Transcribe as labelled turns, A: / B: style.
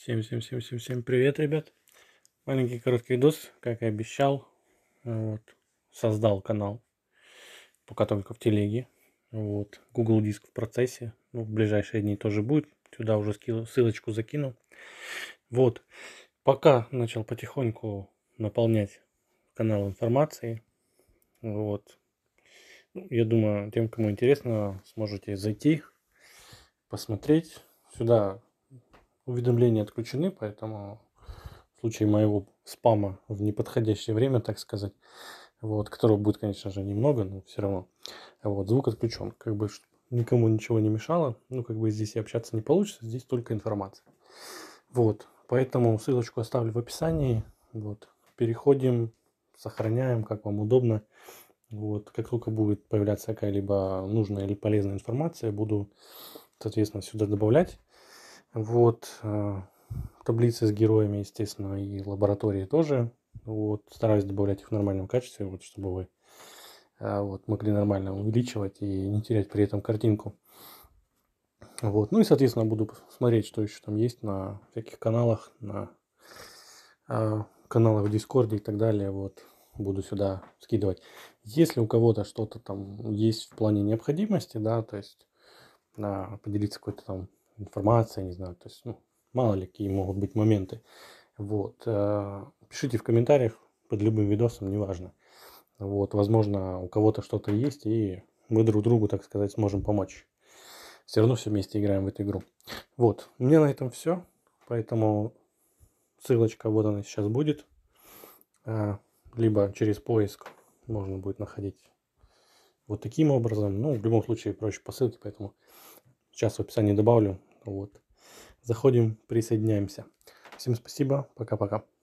A: Всем, всем, всем, всем, всем привет, ребят. Маленький короткий видос, как и обещал. Вот. Создал канал. Пока только в телеге. Вот. Google диск в процессе. Ну, в ближайшие дни тоже будет. Сюда уже скину, ссылочку закину. Вот. Пока начал потихоньку наполнять канал информацией. Вот. Ну, я думаю, тем, кому интересно, сможете зайти, посмотреть. Сюда уведомления отключены, поэтому в случае моего спама в неподходящее время, так сказать, вот, которого будет, конечно же, немного, но все равно, вот, звук отключен, как бы, чтобы никому ничего не мешало, ну, как бы здесь и общаться не получится, здесь только информация. Вот, поэтому ссылочку оставлю в описании, вот, переходим, сохраняем, как вам удобно, вот, как только будет появляться какая-либо нужная или полезная информация, буду, соответственно, сюда добавлять, вот. Э, таблицы с героями, естественно, и лаборатории тоже. Вот. Стараюсь добавлять их в нормальном качестве, вот, чтобы вы э, вот, могли нормально увеличивать и не терять при этом картинку. Вот. Ну и, соответственно, буду смотреть, что еще там есть на всяких каналах, на э, каналах в Дискорде и так далее. Вот. Буду сюда скидывать. Если у кого-то что-то там есть в плане необходимости, да, то есть да, поделиться какой-то там информация, не знаю, то есть, ну, мало ли какие могут быть моменты. Вот. Э, пишите в комментариях под любым видосом, неважно. Вот, возможно, у кого-то что-то есть, и мы друг другу, так сказать, сможем помочь. Все равно все вместе играем в эту игру. Вот, у меня на этом все. Поэтому ссылочка вот она сейчас будет. Э, либо через поиск можно будет находить вот таким образом. Ну, в любом случае, проще по ссылке, поэтому сейчас в описании добавлю. Вот. Заходим, присоединяемся. Всем спасибо, пока-пока.